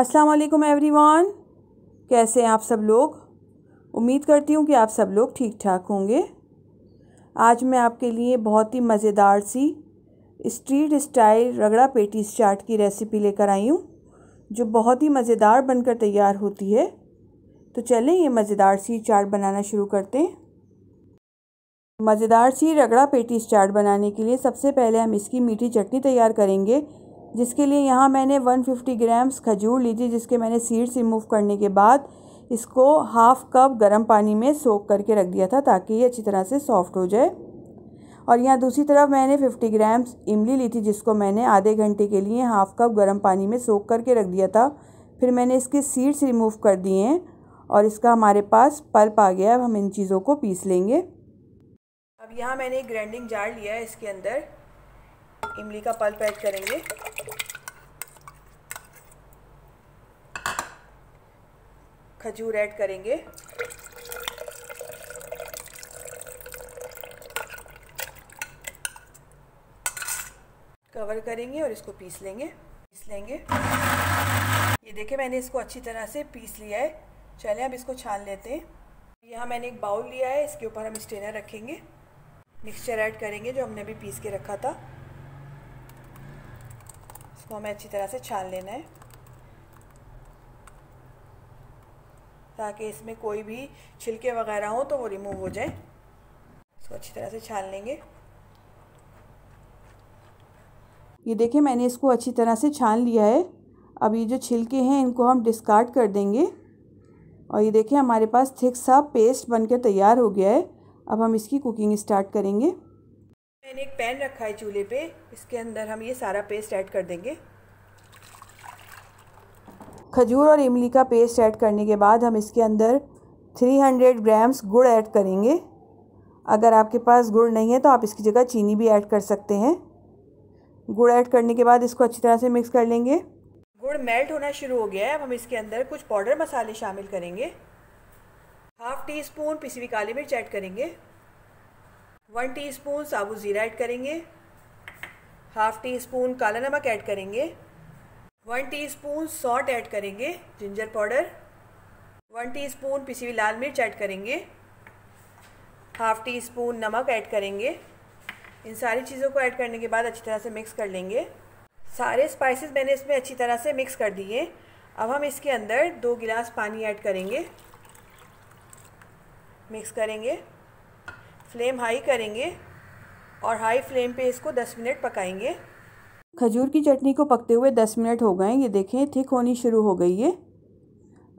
असलकम every one कैसे हैं आप सब लोग उम्मीद करती हूँ कि आप सब लोग ठीक ठाक होंगे आज मैं आपके लिए बहुत ही मज़ेदार सी स्ट्रीट स्टाइल रगड़ा पेटी चाट की रेसिपी लेकर आई हूँ जो बहुत ही मज़ेदार बनकर तैयार होती है तो चलें ये मज़ेदार सी चाट बनाना शुरू करते हैं मज़ेदार सी रगड़ा पेटी चाट बनाने के लिए सबसे पहले हम इसकी मीठी चटनी तैयार करेंगे जिसके लिए यहाँ मैंने 150 ग्राम्स खजूर ली थी जिसके मैंने सीड्स रिमूव करने के बाद इसको हाफ़ कप गर्म पानी में सोख करके रख दिया था ताकि ये अच्छी तरह से सॉफ्ट हो जाए और यहाँ दूसरी तरफ मैंने 50 ग्राम्स इमली ली थी जिसको मैंने आधे घंटे के लिए हाफ़ कप गर्म पानी में सोख करके रख दिया था फिर मैंने इसके सीड्स रिमूव कर दिए हैं और इसका हमारे पास पल्प आ गया अब हम इन चीज़ों को पीस लेंगे अब यहाँ मैंने एक ग्राइंडिंग जार लिया है इसके अंदर इमली का पल्प ऐड करेंगे खजूर ऐड करेंगे कवर करेंगे और इसको पीस लेंगे पीस लेंगे ये देखिए मैंने इसको अच्छी तरह से पीस लिया है चलें अब इसको छान लेते हैं यहाँ मैंने एक बाउल लिया है इसके ऊपर हम स्टेनर रखेंगे मिक्सचर ऐड करेंगे जो हमने अभी पीस के रखा था इसको हमें अच्छी तरह से छान लेना है ताकि इसमें कोई भी छिलके वगैरह हो तो वो रिमूव हो जाए इसको अच्छी तरह से छान लेंगे ये देखें मैंने इसको अच्छी तरह से छान लिया है अब ये जो छिलके हैं इनको हम डिस्कार्ड कर देंगे और ये देखें हमारे पास थिक सा पेस्ट बनकर तैयार हो गया है अब हम इसकी कुकिंग स्टार्ट करेंगे मैंने एक पैन रखा है चूल्हे पे इसके अंदर हम ये सारा पेस्ट ऐड कर देंगे खजूर और इमली का पेस्ट ऐड करने के बाद हम इसके अंदर 300 ग्राम्स गुड़ ऐड करेंगे अगर आपके पास गुड़ नहीं है तो आप इसकी जगह चीनी भी ऐड कर सकते हैं गुड़ ऐड करने के बाद इसको अच्छी तरह से मिक्स कर लेंगे गुड़ मेल्ट होना शुरू हो गया है अब हम इसके अंदर कुछ पाउडर मसाले शामिल करेंगे हाफ टी स्पून पिसी हुई काली मिर्च ऐड करेंगे वन टी स्पून साबुत ज़ीरा ऐड करेंगे हाफ टी स्पून काला नमक ऐड करेंगे वन टीस्पून सॉल्ट ऐड करेंगे जिंजर पाउडर वन टीस्पून पिसी हुई लाल मिर्च ऐड करेंगे हाफ टी स्पून नमक ऐड करेंगे इन सारी चीज़ों को ऐड करने के बाद अच्छी तरह से मिक्स कर लेंगे सारे स्पाइसेस मैंने इसमें अच्छी तरह से मिक्स कर दिए अब हम इसके अंदर दो गिलास पानी ऐड करेंगे मिक्स करेंगे फ्लेम हाई करेंगे और हाई फ्लेम पे इसको 10 मिनट पकाएंगे खजूर की चटनी को पकते हुए दस मिनट हो गए ये देखें थिक होनी शुरू हो गई है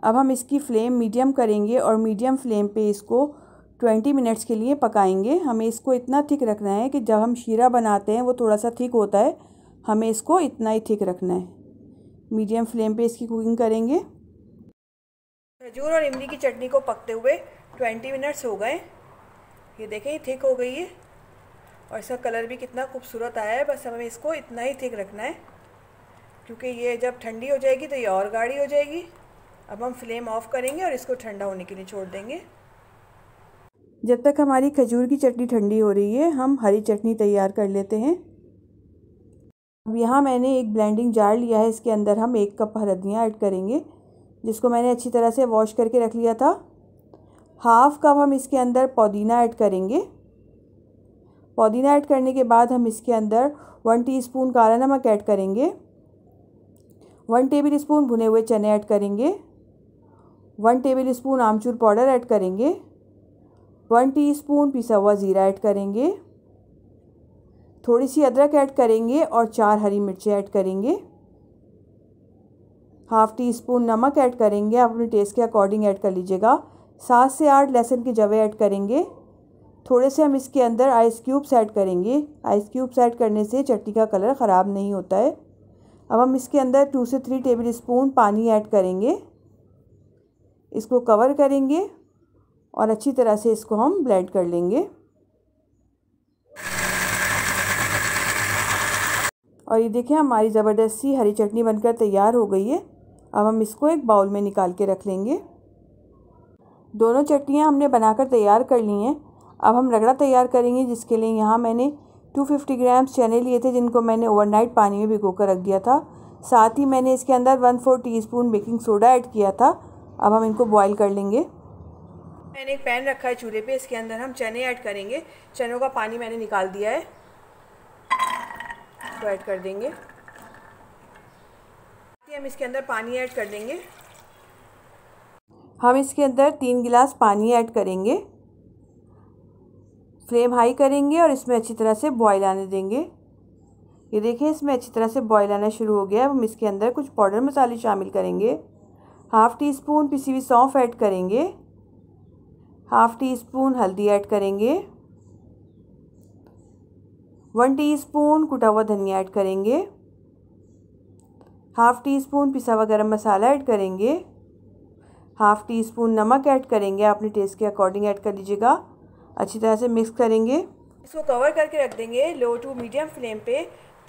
अब हम इसकी फ्लेम मीडियम करेंगे और मीडियम फ्लेम पे इसको ट्वेंटी मिनट्स के लिए पकाएंगे हमें इसको इतना थिक रखना है कि जब हम शीरा बनाते हैं वो थोड़ा सा थिक होता है हमें इसको इतना ही थिक रखना है मीडियम फ्लेम पे इसकी कुकिंग करेंगे खजूर और इमली की चटनी को पकते हुए ट्वेंटी मिनट्स हो गए ये देखें थिक हो गई है और इसका कलर भी कितना खूबसूरत आया है बस हमें इसको इतना ही थिक रखना है क्योंकि ये जब ठंडी हो जाएगी तो ये और गाढ़ी हो जाएगी अब हम फ्लेम ऑफ़ करेंगे और इसको ठंडा होने के लिए छोड़ देंगे जब तक हमारी खजूर की चटनी ठंडी हो रही है हम हरी चटनी तैयार कर लेते हैं अब यहाँ मैंने एक ब्लेंडिंग जार लिया है इसके अंदर हम एक कप हरदियाँ ऐड करेंगे जिसको मैंने अच्छी तरह से वॉश करके रख लिया था हाफ़ कप हम इसके अंदर पुदीना ऐड करेंगे पुदीना ऐड करने के बाद हम इसके अंदर वन टीस्पून काला नमक ऐड करेंगे वन टेबल स्पून भुने हुए चने ऐड करेंगे वन टेबल स्पून आमचूर पाउडर ऐड करेंगे वन टीस्पून पिसा हुआ ज़ीरा ऐड करेंगे थोड़ी सी अदरक ऐड करेंगे और चार हरी मिर्चें ऐड करेंगे हाफ़ टी स्पून नमक ऐड करेंगे आप अपने टेस्ट के अकॉर्डिंग ऐड कर लीजिएगा सात से आठ लहसुन के जवे ऐड करेंगे थोड़े से हम इसके अंदर आइस क्यूब्स ऐड करेंगे आइस क्यूब्स ऐड करने से चटनी का कलर ख़राब नहीं होता है अब हम इसके अंदर टू से थ्री टेबल स्पून पानी ऐड करेंगे इसको कवर करेंगे और अच्छी तरह से इसको हम ब्लेंड कर लेंगे और ये देखें हमारी ज़बरदस्त सी हरी चटनी बनकर तैयार हो गई है अब हम इसको एक बाउल में निकाल के रख लेंगे दोनों चटनियाँ हमने बनाकर तैयार कर ली हैं अब हम रगड़ा तैयार करेंगे जिसके लिए यहाँ मैंने 250 ग्राम्स चने लिए थे जिनको मैंने ओवरनाइट पानी में भिगो कर रख दिया था साथ ही मैंने इसके अंदर one four teaspoon baking soda add किया था अब हम इनको बॉईल कर लेंगे मैंने एक पैन रखा है चूल्हे पे इसके अंदर हम चने ऐड करेंगे चनों का पानी मैंने निकाल दिया है इसको ऐड कर देंगे हम इसके अंदर पानी ऐड कर देंगे हम इसके अंदर तीन गिलास पानी ऐड करेंगे फ्लेम हाई करेंगे और इसमें अच्छी तरह से बॉयल आने देंगे ये देखिए इसमें अच्छी तरह से बॉयल आना शुरू हो गया अब हम इसके अंदर कुछ पाउडर मसाले शामिल करेंगे हाफ़ टी स्पून पिसी हुई सौंफ ऐड करेंगे हाफ़ टी स्पून हल्दी ऐड करेंगे वन टी स्पून कुटा हुआ धनिया ऐड करेंगे हाफ़ टी स्पून पिसा हुआ गर्म मसाला ऐड करेंगे हाफ़ टी स्पून नमक ऐड करेंगे आपने टेस्ट के अकॉर्डिंग ऐड कर लीजिएगा अच्छी तरह से मिक्स करेंगे इसको कवर करके रख देंगे लो टू मीडियम फ्लेम पे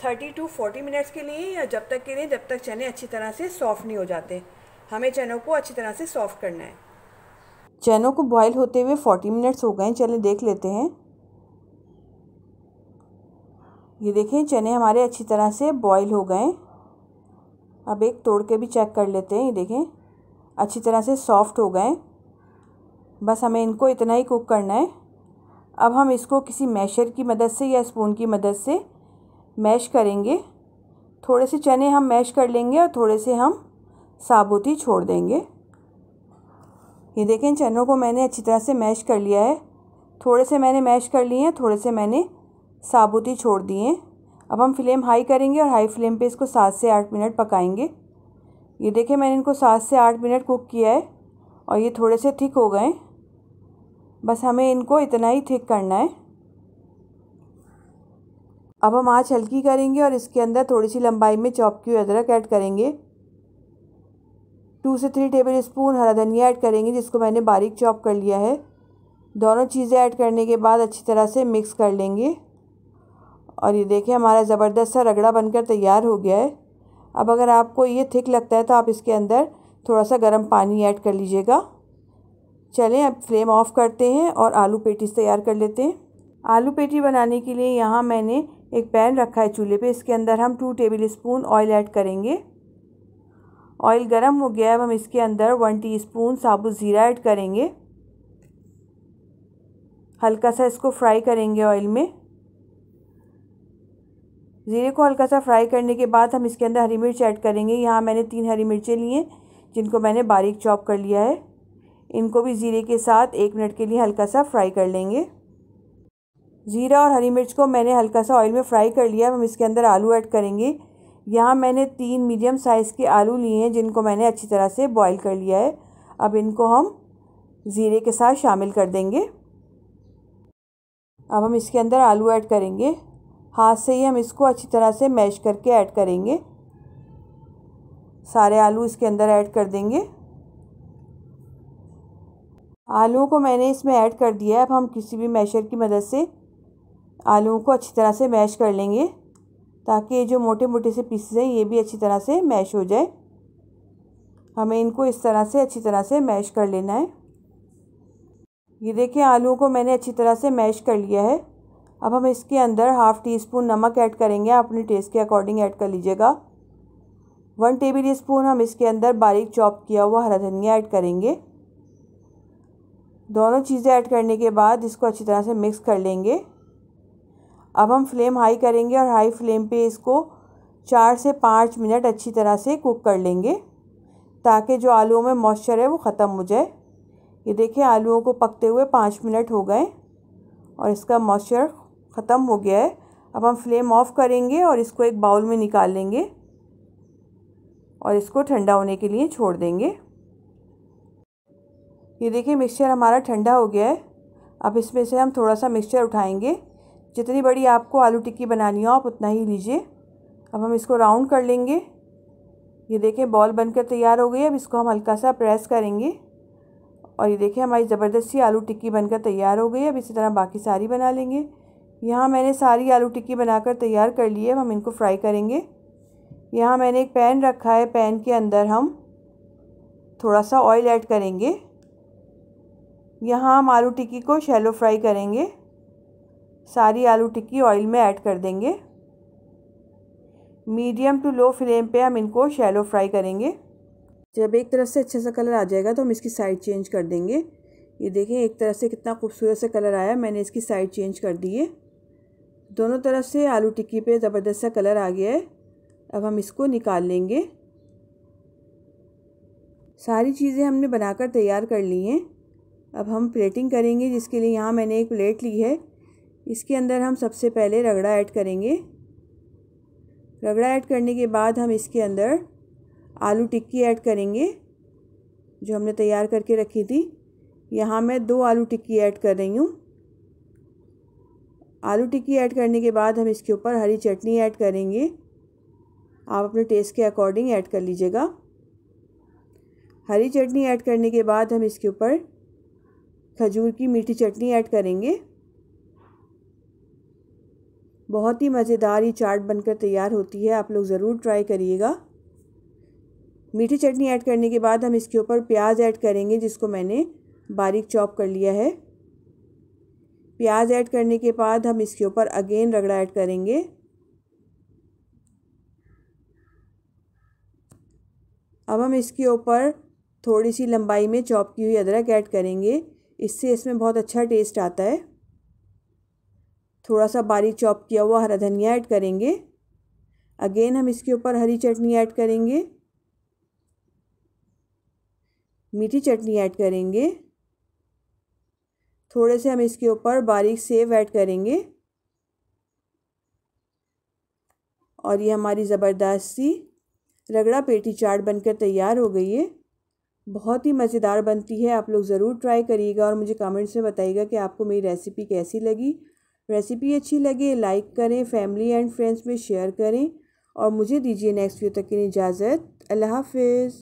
30 टू 40 मिनट्स के लिए या जब तक के लिए जब तक चने अच्छी तरह से सॉफ्ट नहीं हो जाते हमें चनों को अच्छी तरह से सॉफ्ट करना है चनों को बॉईल होते हुए 40 मिनट्स हो गए चलें देख लेते हैं ये देखें चने हमारे अच्छी तरह से बॉईल हो गए अब एक तोड़ के भी चेक कर लेते हैं ये देखें अच्छी तरह से सॉफ्ट हो गए बस हमें इनको इतना ही कुक करना है अब हम इसको किसी मैशर की मदद से या स्पून की मदद से मैश करेंगे थोड़े से चने हम मैश कर लेंगे और थोड़े से हम साबुती छोड़ देंगे ये देखें इन चनों को मैंने अच्छी तरह से मैश कर लिया है थोड़े से मैंने मैश कर लिए हैं थोड़े से मैंने साबुती छोड़ दिए अब हम फ्लेम हाई करेंगे और हाई फ्लेम पे इसको सात से आठ मिनट पकाएंगे ये देखें मैंने इनको सात से आठ मिनट कुक किया है और ये थोड़े से थिक हो गए बस हमें इनको इतना ही थिक करना है अब हम आँच हल्की करेंगे और इसके अंदर थोड़ी सी लंबाई में चॉप की हुई अदरक ऐड करेंगे टू से थ्री टेबल स्पून हरा धनिया ऐड करेंगे जिसको मैंने बारीक चॉप कर लिया है दोनों चीज़ें ऐड करने के बाद अच्छी तरह से मिक्स कर लेंगे और ये देखें हमारा ज़बरदस्त सा रगड़ा बनकर तैयार हो गया है अब अगर आपको ये थिक लगता है तो आप इसके अंदर थोड़ा सा गर्म पानी ऐड कर लीजिएगा चलें अब फ्लेम ऑफ़ करते हैं और आलू पेटीज़ तैयार कर लेते हैं आलू पेटी बनाने के लिए यहाँ मैंने एक पैन रखा है चूल्हे पे इसके अंदर हम two tablespoon oil add करेंगे ऑयल गर्म हो गया अब हम इसके अंदर वन टी स्पून साबुत ज़ीरा ऐड करेंगे हल्का सा इसको फ्राई करेंगे ऑयल में ज़ीरे को हल्का सा फ्राई करने के बाद हम इसके अंदर हरी मिर्च ऐड करेंगे यहाँ मैंने तीन हरी मिर्चें लिए जिनको मैंने बारीक चॉप कर लिया है इनको भी ज़ीरे के साथ एक मिनट के लिए हल्का सा फ्राई कर लेंगे ज़ीरा और हरी मिर्च को मैंने हल्का सा ऑयल में फ्राई कर लिया अब हम इसके अंदर आलू ऐड करेंगे यहाँ मैंने तीन मीडियम साइज़ के आलू लिए हैं जिनको मैंने अच्छी तरह से बॉईल कर लिया है अब इनको हम ज़ीरे के साथ शामिल कर देंगे अब हम इसके अंदर आलू ऐड करेंगे हाथ से ही हम इसको अच्छी तरह से मैश करके ऐड करेंगे सारे आलू इसके अंदर ऐड कर देंगे आलूओं को मैंने इसमें ऐड कर दिया है अब हम किसी भी मैशर की मदद से आलूओं को अच्छी तरह से मैश कर लेंगे ताकि ये जो मोटे मोटे से पीसेस हैं ये भी अच्छी तरह से मैश हो जाए हमें इनको इस तरह से अच्छी तरह से मैश कर लेना है ये देखिए आलूओं को मैंने अच्छी तरह से मैश कर लिया है अब हम इसके अंदर हाफ़ टी स्पून नमक ऐड करेंगे आप अपने टेस्ट के अकॉर्डिंग ऐड कर लीजिएगा वन टेबल स्पून हम इसके अंदर बारीक चॉप किया हुआ हरा धनिया ऐड करेंगे दोनों चीज़ें ऐड करने के बाद इसको अच्छी तरह से मिक्स कर लेंगे अब हम फ्लेम हाई करेंगे और हाई फ्लेम पे इसको चार से पाँच मिनट अच्छी तरह से कुक कर लेंगे ताकि जो आलूओं में मॉइस्चर है वो ख़त्म हो जाए ये देखें आलूओं को पकते हुए पाँच मिनट हो गए और इसका मॉइस्चर ख़त्म हो गया है अब हम फ्लेम ऑफ़ करेंगे और इसको एक बाउल में निकाल लेंगे और इसको ठंडा होने के लिए छोड़ देंगे ये देखिए मिक्सचर हमारा ठंडा हो गया है अब इसमें से हम थोड़ा सा मिक्सचर उठाएंगे जितनी बड़ी आपको आलू टिक्की बनानी हो आप उतना ही लीजिए अब हम इसको राउंड कर लेंगे ये देखें बॉल बनकर तैयार हो गई अब इसको हम हल्का सा प्रेस करेंगे और ये देखें हमारी ज़बरदस्ती आलू टिक्की बनकर तैयार हो गई अब इसी तरह बाकी सारी बना लेंगे यहाँ मैंने सारी आलू टिक्की बनाकर तैयार कर ली है अब हम इनको फ्राई करेंगे यहाँ मैंने एक पैन रखा है पैन के अंदर हम थोड़ा सा ऑयल ऐड करेंगे यहाँ हम आलू टिक्की को शैलो फ्राई करेंगे सारी आलू टिक्की ऑयल में ऐड कर देंगे मीडियम टू लो फ्लेम पे हम इनको शैलो फ्राई करेंगे जब एक तरफ से अच्छा सा कलर आ जाएगा तो हम इसकी साइड चेंज कर देंगे ये देखें एक तरफ से कितना खूबसूरत सा कलर आया मैंने इसकी साइड चेंज कर दी है दोनों तरफ से आलू टिक्की पे ज़बरदस्त सा कलर आ गया है अब हम इसको निकाल लेंगे सारी चीज़ें हमने बनाकर तैयार कर ली हैं अब हम प्लेटिंग करेंगे जिसके लिए यहाँ मैंने एक प्लेट ली है इसके अंदर हम सबसे पहले रगड़ा ऐड करेंगे रगड़ा ऐड करने के बाद हम इसके अंदर आलू टिक्की ऐड करेंगे जो हमने तैयार करके रखी थी यहाँ मैं दो आलू टिक्की ऐड कर रही हूँ आलू टिक्की ऐड करने के बाद हम इसके ऊपर हरी चटनी ऐड करेंगे आप अपने टेस्ट के अकॉर्डिंग ऐड कर लीजिएगा हरी चटनी ऐड करने के बाद हम इसके ऊपर खजूर की मीठी चटनी ऐड करेंगे बहुत ही मज़ेदार ये चाट बनकर तैयार होती है आप लोग ज़रूर ट्राई करिएगा मीठी चटनी ऐड करने के बाद हम इसके ऊपर प्याज ऐड करेंगे जिसको मैंने बारीक चॉप कर लिया है प्याज ऐड करने के बाद हम इसके ऊपर अगेन रगड़ा ऐड करेंगे अब हम इसके ऊपर थोड़ी सी लंबाई में चॉप की हुई अदरक ऐड करेंगे इससे इसमें बहुत अच्छा टेस्ट आता है थोड़ा सा बारीक चॉप किया हुआ हरा धनिया ऐड करेंगे अगेन हम इसके ऊपर हरी चटनी ऐड करेंगे मीठी चटनी ऐड करेंगे थोड़े से हम इसके ऊपर बारीक सेव ऐड करेंगे और ये हमारी ज़बरदस्ती रगड़ा पेटी चाट बनकर तैयार हो गई है बहुत ही मज़ेदार बनती है आप लोग ज़रूर ट्राई करिएगा और मुझे कमेंट्स में बताइएगा कि आपको मेरी रेसिपी कैसी लगी रेसिपी अच्छी लगे लाइक करें फैमिली एंड फ्रेंड्स में शेयर करें और मुझे दीजिए नेक्स्ट वीडियो तक की इजाज़त अल्लाह हाफिज़